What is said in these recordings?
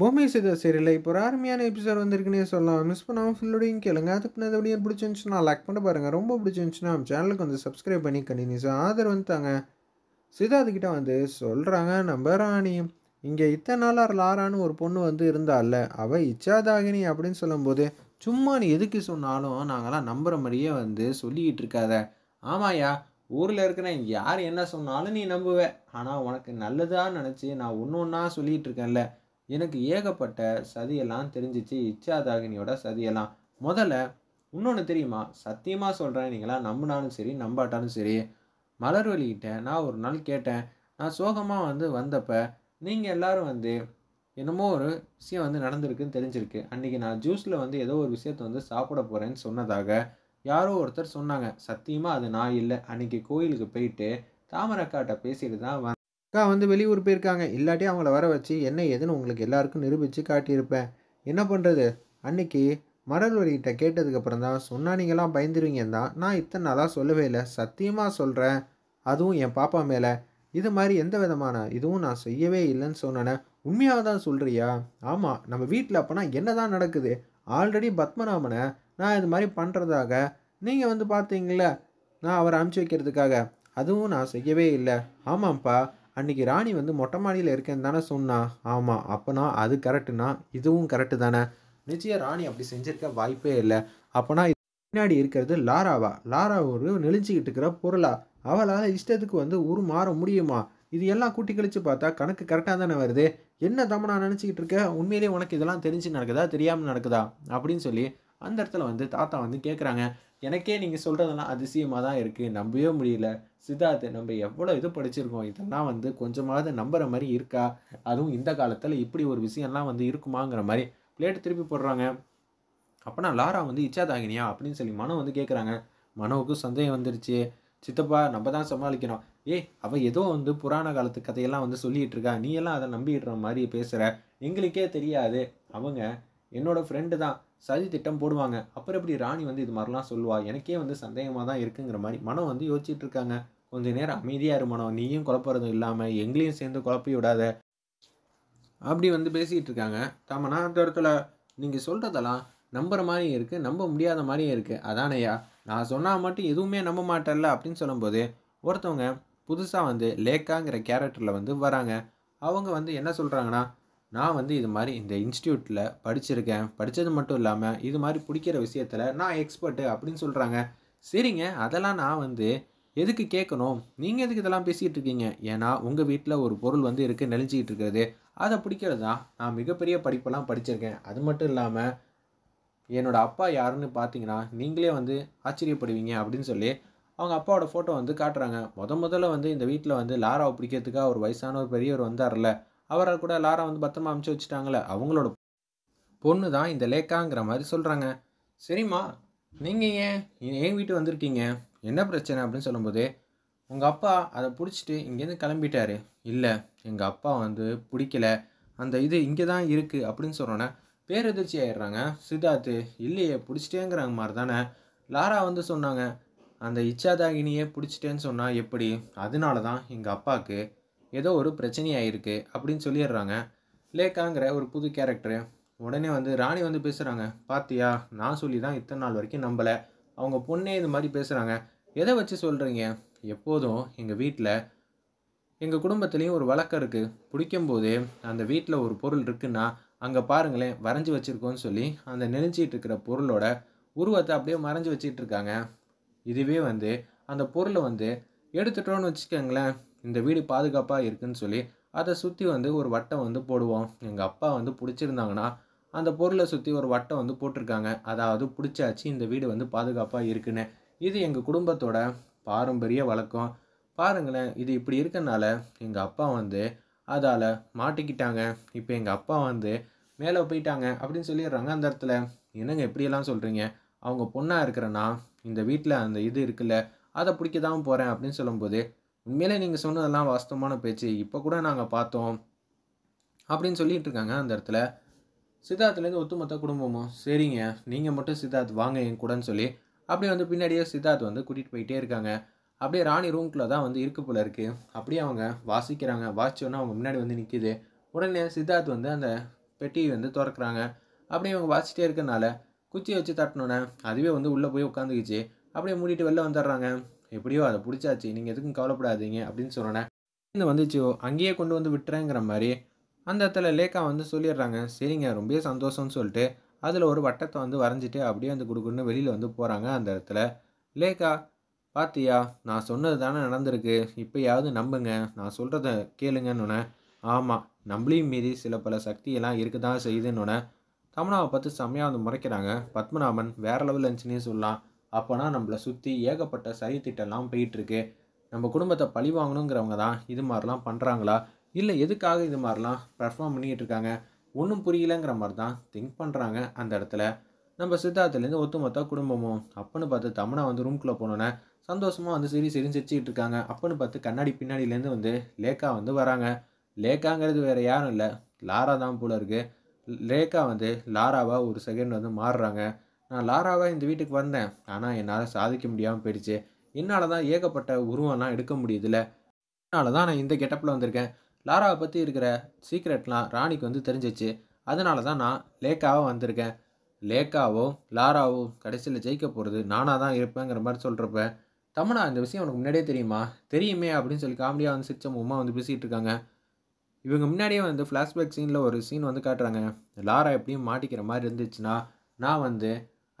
பூமி சித சீரியலில் இப்போ ஒரு அருமையான எபிசோட் வந்திருக்குன்னே சொல்லலாம் மிஸ் பண்ணாமல் ஃபுல்லோடையும் கேளுங்க அதுக்கு நான் எப்படி பிடிச்சிருந்துச்சுன்னா லைக் பண்ண பாருங்கள் ரொம்ப பிடிச்சிருந்துச்சுன்னா நம்ம சேனலுக்கு வந்து சப்ஸ்கிரைப் பண்ணி கண்டினியூஸாக ஆதரவு வந்துட்டாங்க அதுக்கிட்ட வந்து சொல்கிறாங்க நம்ம ராணி இங்கே இத்தனை நாளாக லாரான்னு ஒரு பொண்ணு வந்து இருந்தால அவள் இச்சாதாகினி அப்படின்னு சொல்லும்போது சும்மா நீ எதுக்கு சொன்னாலும் நாங்களாம் நம்புகிற மாதிரியே வந்து சொல்லிக்கிட்டு இருக்காத ஆமாயா ஊரில் இருக்கிற யார் என்ன சொன்னாலும் நீ நம்புவே ஆனால் உனக்கு நல்லதாக நினச்சி நான் ஒன்று ஒன்றா சொல்லிகிட்டு இருக்கேன்ல எனக்கு ஏகப்பட்ட சதியெல்லாம் தெரிஞ்சிச்சு இச்சாதாகினியோட சதியெல்லாம் முதல்ல இன்னொன்று தெரியுமா சத்தியமாக சொல்கிறேன் நீங்களாம் நம்பினாலும் சரி நம்பாட்டாலும் சரி மலர் மலர்வழிகிட்ட நான் ஒரு நாள் கேட்டேன் நான் சோகமாக வந்து வந்தப்போ நீங்கள் எல்லோரும் வந்து என்னமோ ஒரு விஷயம் வந்து நடந்திருக்குன்னு தெரிஞ்சிருக்கு அன்றைக்கி நான் ஜூஸில் வந்து ஏதோ ஒரு விஷயத்தை வந்து சாப்பிட போகிறேன்னு சொன்னதாக யாரோ ஒருத்தர் சொன்னாங்க சத்தியமாக அது நான் இல்லை அன்றைக்கி கோயிலுக்கு போயிட்டு தாமரக்காட்டை பேசிட்டு தான் அக்கா வந்து வெளியூர் போயிருக்காங்க இல்லாட்டி அவங்கள வர வச்சு என்ன ஏதுன்னு உங்களுக்கு எல்லாருக்கும் நிரூபித்து காட்டியிருப்பேன் என்ன பண்ணுறது அன்னைக்கு மரல்வரிகிட்ட கேட்டதுக்கப்புறம் தான் சொன்னால் நீங்களாம் பயந்துருவீங்கன்னு தான் நான் இத்தனை நாளாக சொல்லவே இல்லை சத்தியமாக சொல்கிறேன் அதுவும் என் பாப்பா மேலே இது மாதிரி எந்த விதமான இதுவும் நான் செய்யவே இல்லைன்னு சொன்னேன் உண்மையாக தான் சொல்கிறியா ஆமாம் நம்ம வீட்டில் அப்போனா என்ன தான் நடக்குது ஆல்ரெடி பத்மநாமனை நான் இது மாதிரி பண்ணுறதாக நீங்கள் வந்து பார்த்தீங்களே நான் அவரை அனுப்பிச்சி வைக்கிறதுக்காக அதுவும் நான் செய்யவே இல்லை ஆமாம்ப்பா அன்றைக்கி ராணி வந்து மொட்டை மாடியில் இருக்கேன்னு தானே சொன்னா ஆமாம் அப்போனா அது கரெக்டுனா இதுவும் கரெக்டு தானே நிச்சயம் ராணி அப்படி செஞ்சுருக்க வாய்ப்பே இல்லை அப்போனா பின்னாடி இருக்கிறது லாராவா லாரா ஒரு நெளிஞ்சிக்கிட்டு இருக்கிற பொருளா அவளால் இஷ்டத்துக்கு வந்து ஊர் மாற முடியுமா இது எல்லாம் கூட்டி கழிச்சு பார்த்தா கணக்கு கரெக்டாக தானே வருது என்ன தம்மனா நினச்சிக்கிட்டு இருக்க உண்மையிலேயே உனக்கு இதெல்லாம் தெரிஞ்சு நடக்குதா தெரியாமல் நடக்குதா அப்படின்னு சொல்லி அந்த இடத்துல வந்து தாத்தா வந்து கேட்குறாங்க எனக்கே நீங்கள் சொல்கிறதெல்லாம் அதிசயமாக தான் இருக்குது நம்பவே முடியல சித்தார்த்து நம்ம எவ்வளோ இது படிச்சிருக்கோம் இதெல்லாம் வந்து கொஞ்சமாவது நம்புகிற மாதிரி இருக்கா அதுவும் இந்த காலத்தில் இப்படி ஒரு விஷயம்லாம் வந்து இருக்குமாங்கிற மாதிரி பிளேட்டு திருப்பி போடுறாங்க அப்போனா லாரா வந்து இச்சாதாகினியா அப்படின்னு சொல்லி மனம் வந்து கேட்குறாங்க மனோவுக்கு சந்தேகம் வந்துருச்சு சித்தப்பா நம்ம தான் சமாளிக்கணும் ஏய் அவள் ஏதோ வந்து புராண காலத்து கதையெல்லாம் வந்து சொல்லிகிட்ருக்கா இருக்கா நீ எல்லாம் அதை நம்பிடுற மாதிரி பேசுகிற எங்களுக்கே தெரியாது அவங்க என்னோடய ஃப்ரெண்டு தான் சதி திட்டம் போடுவாங்க அப்புறம் எப்படி ராணி வந்து இது மாதிரிலாம் சொல்லுவா எனக்கே வந்து சந்தேகமாக தான் இருக்குங்கிற மாதிரி மனம் வந்து யோசிச்சுட்டு இருக்காங்க கொஞ்சம் நேரம் அமைதியாக இரு மனம் நீயும் குழப்பறதும் இல்லாமல் எங்களையும் சேர்ந்து குழப்பி விடாத அப்படி வந்து பேசிகிட்டு இருக்காங்க தாம நான் இடத்துல நீங்கள் சொல்கிறதெல்லாம் நம்புகிற மாதிரியும் இருக்குது நம்ப முடியாத மாதிரியும் இருக்குது அதானையா நான் சொன்னால் மட்டும் எதுவுமே நம்ப மாட்டேன்ல அப்படின்னு சொல்லும்போது ஒருத்தவங்க புதுசாக வந்து லேக்காங்கிற கேரக்டரில் வந்து வராங்க அவங்க வந்து என்ன சொல்கிறாங்கன்னா நான் வந்து இது மாதிரி இந்த இன்ஸ்டியூட்டில் படிச்சிருக்கேன் படித்தது மட்டும் இல்லாமல் இது மாதிரி பிடிக்கிற விஷயத்தில் நான் எக்ஸ்பர்ட்டு அப்படின்னு சொல்கிறாங்க சரிங்க அதெல்லாம் நான் வந்து எதுக்கு கேட்கணும் நீங்கள் எதுக்கு இதெல்லாம் பேசிகிட்டு இருக்கீங்க ஏன்னா உங்கள் வீட்டில் ஒரு பொருள் வந்து இருக்குது நெளிஞ்சிக்கிட்டு இருக்கிறது அதை பிடிக்கிறது தான் நான் மிகப்பெரிய படிப்பெல்லாம் படிச்சிருக்கேன் அது மட்டும் இல்லாமல் என்னோடய அப்பா யாருன்னு பார்த்தீங்கன்னா நீங்களே வந்து ஆச்சரியப்படுவீங்க அப்படின்னு சொல்லி அவங்க அப்பாவோட ஃபோட்டோ வந்து காட்டுறாங்க முத முதல்ல வந்து இந்த வீட்டில் வந்து லாராவை பிடிக்கிறதுக்காக ஒரு வயசான ஒரு பெரியவர் வந்தார்ல அவரை கூட லாரா வந்து பத்திரமா அமுச்சு வச்சுட்டாங்களே அவங்களோட பொண்ணு தான் இந்த லேக்காங்கிற மாதிரி சொல்கிறாங்க சரிம்மா நீங்கள் ஏன் என் வீட்டு வந்திருக்கீங்க என்ன பிரச்சனை அப்படின்னு சொல்லும்போது உங்கள் அப்பா அதை பிடிச்சிட்டு இங்கேருந்து கிளம்பிட்டாரு இல்லை எங்கள் அப்பா வந்து பிடிக்கல அந்த இது இங்கே தான் இருக்குது அப்படின்னு சொல்கிறோன்னே பேரதிர்ச்சி ஆயிடுறாங்க சித்தார்த்து இல்லையே பிடிச்சிட்டேங்கிறாங்க மாதிரி தானே லாரா வந்து சொன்னாங்க அந்த இச்சாதாகினியே பிடிச்சிட்டேன்னு சொன்னால் எப்படி அதனால தான் எங்கள் அப்பாவுக்கு ஏதோ ஒரு பிரச்சனையாயிருக்கு அப்படின்னு சொல்லிடுறாங்க லேக்காங்கிற ஒரு புது கேரக்டரு உடனே வந்து ராணி வந்து பேசுகிறாங்க பாத்தியா நான் சொல்லி தான் இத்தனை நாள் வரைக்கும் நம்பலை அவங்க பொண்ணே இது மாதிரி பேசுகிறாங்க எதை வச்சு சொல்கிறீங்க எப்போதும் எங்கள் வீட்டில் எங்கள் குடும்பத்துலேயும் ஒரு வழக்கம் இருக்குது பிடிக்கும்போது அந்த வீட்டில் ஒரு பொருள் இருக்குன்னா அங்கே பாருங்களேன் வரைஞ்சி வச்சுருக்கோன்னு சொல்லி அந்த நெனைஞ்சிட்டு இருக்கிற பொருளோட உருவத்தை அப்படியே மறைஞ்சி வச்சிட்ருக்காங்க இதுவே வந்து அந்த பொருளை வந்து எடுத்துட்டோன்னு வச்சுக்கோங்களேன் இந்த வீடு பாதுகாப்பாக இருக்குன்னு சொல்லி அதை சுற்றி வந்து ஒரு வட்டம் வந்து போடுவோம் எங்கள் அப்பா வந்து பிடிச்சிருந்தாங்கன்னா அந்த பொருளை சுற்றி ஒரு வட்டம் வந்து போட்டிருக்காங்க அதாவது பிடிச்சாச்சு இந்த வீடு வந்து பாதுகாப்பாக இருக்குன்னு இது எங்கள் குடும்பத்தோட பாரம்பரிய வழக்கம் பாருங்களேன் இது இப்படி இருக்கனால எங்கள் அப்பா வந்து அதால் மாட்டிக்கிட்டாங்க இப்போ எங்கள் அப்பா வந்து மேலே போயிட்டாங்க அப்படின்னு சொல்லிடுறாங்க அந்த இடத்துல என்னங்க எப்படியெல்லாம் சொல்கிறீங்க அவங்க பொண்ணாக இருக்கிறனா இந்த வீட்டில் அந்த இது இருக்குல்ல அதை பிடிக்க தான் போகிறேன் அப்படின்னு சொல்லும்போது உண்மையிலே நீங்கள் சொன்னதெல்லாம் வாஸ்தவமான பேச்சு இப்போ கூட நாங்கள் பார்த்தோம் அப்படின்னு சொல்லிகிட்டு இருக்காங்க அந்த இடத்துல சித்தார்த்துலேருந்து ஒத்துமொத்த குடும்பமும் சரிங்க நீங்கள் மட்டும் சித்தார்த் வாங்க என் கூடன்னு சொல்லி அப்படியே வந்து பின்னாடியே சித்தார்த் வந்து கூட்டிகிட்டு போயிட்டே இருக்காங்க அப்படியே ராணி ரூம்குள்ளே தான் வந்து இருக்கு போல இருக்குது அப்படியே அவங்க வாசிக்கிறாங்க வாசிச்சோன்னா அவங்க முன்னாடி வந்து நிற்கிது உடனே சித்தார்த் வந்து அந்த பெட்டியை வந்து திறக்கிறாங்க அப்படியே அவங்க வாசிச்சிட்டே இருக்கனால குச்சியை வச்சு தட்டினோன்னே அதுவே வந்து உள்ளே போய் உட்காந்துக்கிச்சு அப்படியே மூடிட்டு வெளில வந்துடுறாங்க எப்படியோ அதை பிடிச்சாச்சு நீங்கள் எதுக்கும் கவலைப்படாதீங்க அப்படின்னு சொன்னேன் இந்த வந்துச்சோ அங்கேயே கொண்டு வந்து விட்டுறேங்கிற மாதிரி அந்த இடத்துல லேக்கா வந்து சொல்லிடுறாங்க சரிங்க ரொம்ப சந்தோஷம்னு சொல்லிட்டு அதில் ஒரு வட்டத்தை வந்து வரைஞ்சிட்டு அப்படியே வந்து கொடுக்குன்னு வெளியில் வந்து போகிறாங்க அந்த இடத்துல லேக்கா பாத்தியா நான் சொன்னது தானே நடந்திருக்கு இப்போயாவது நம்புங்க நான் சொல்கிறத கேளுங்கன்னு ஆமாம் நம்மளையும் மீறி சில பல சக்தியெல்லாம் இருக்க தான் செய்யுதுன்னு தமிழாவை பார்த்து செம்மையாக வந்து முறைக்கிறாங்க பத்மநாபன் வேறு லெவல் இருந்துச்சுன்னே சொல்லலாம் அப்போனா நம்மளை சுற்றி ஏகப்பட்ட சதி திட்டம்லாம் போயிட்டுருக்கு நம்ம குடும்பத்தை பழி வாங்கணுங்கிறவங்க தான் இது மாதிரிலாம் பண்ணுறாங்களா இல்லை எதுக்காக இது மாதிரிலாம் பெர்ஃபார்ம் பண்ணிகிட்டு இருக்காங்க ஒன்றும் புரியலங்கிற மாதிரி தான் திங்க் பண்ணுறாங்க அந்த இடத்துல நம்ம சித்தார்த்துலேருந்து ஒத்துமொத்த குடும்பமும் அப்புன்னு பார்த்து தமிழாக வந்து ரூம்குள்ளே போனோன்னே சந்தோஷமாக வந்து சிரி சிரின்னு சிரிச்சுக்கிட்டு இருக்காங்க அப்புன்னு பார்த்து கண்ணாடி பின்னாடியிலேருந்து வந்து லேக்கா வந்து வராங்க லேக்காங்கிறது வேறு யாரும் இல்லை லாரா தான் போல இருக்குது லேக்கா வந்து லாராவாக ஒரு செகண்ட் வந்து மாறுறாங்க நான் லாராவாக இந்த வீட்டுக்கு வந்தேன் ஆனால் என்னால் சாதிக்க முடியாமல் போயிடுச்சு என்னால் தான் ஏகப்பட்ட உருவம்லாம் எடுக்க முடியுதுல்ல அதனால தான் நான் இந்த கெட்டப்பில் வந்திருக்கேன் லாராவை பற்றி இருக்கிற சீக்ரெட்லாம் ராணிக்கு வந்து தெரிஞ்சிச்சு அதனால தான் நான் லேக்காவாக வந்திருக்கேன் லேக்காவோ லாராவோ கடைசியில் ஜெயிக்க போகிறது நானாக தான் இருப்பேங்கிற மாதிரி சொல்கிறப்ப தமிழா இந்த விஷயம் உனக்கு முன்னாடியே தெரியுமா தெரியுமே அப்படின்னு சொல்லி காமெடியாக வந்து சிரிச்ச உமா வந்து பேசிகிட்டு இருக்காங்க இவங்க முன்னாடியே வந்து ஃப்ளாஷ்பேக் சீனில் ஒரு சீன் வந்து காட்டுறாங்க லாரா எப்படியும் மாட்டிக்கிற மாதிரி இருந்துச்சுன்னா நான் வந்து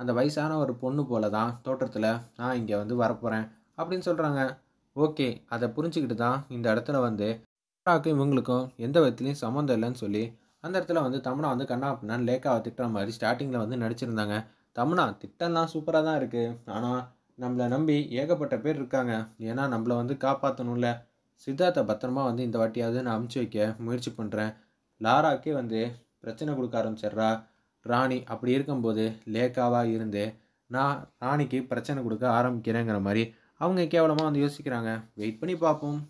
அந்த வயசான ஒரு பொண்ணு போல தான் தோற்றத்தில் நான் இங்கே வந்து வரப்போகிறேன் அப்படின்னு சொல்கிறாங்க ஓகே அதை புரிஞ்சுக்கிட்டு தான் இந்த இடத்துல வந்து தமிழாக்கும் இவங்களுக்கும் எந்த விதத்துலையும் சம்மந்தம் இல்லைன்னு சொல்லி அந்த இடத்துல வந்து தமிழா வந்து கண்ணா அப்படின்னா லேக்காவை திட்டுற மாதிரி ஸ்டார்டிங்கில் வந்து நடிச்சிருந்தாங்க தமிழா திட்டம்லாம் சூப்பராக தான் இருக்குது ஆனால் நம்மளை நம்பி ஏகப்பட்ட பேர் இருக்காங்க ஏன்னா நம்மளை வந்து காப்பாற்றணும்ல சித்தார்த்தை பத்திரமா வந்து இந்த வாட்டியாவது நான் அமுச்சு வைக்க முயற்சி பண்ணுறேன் லாராக்கே வந்து பிரச்சனை கொடுக்க ஆரம்பிச்சிடுறா ராணி அப்படி இருக்கும்போது லேக்காவாக இருந்து நான் ராணிக்கு பிரச்சனை கொடுக்க ஆரம்பிக்கிறேங்கிற மாதிரி அவங்க கேவலமாக வந்து யோசிக்கிறாங்க வெயிட் பண்ணி பார்ப்போம்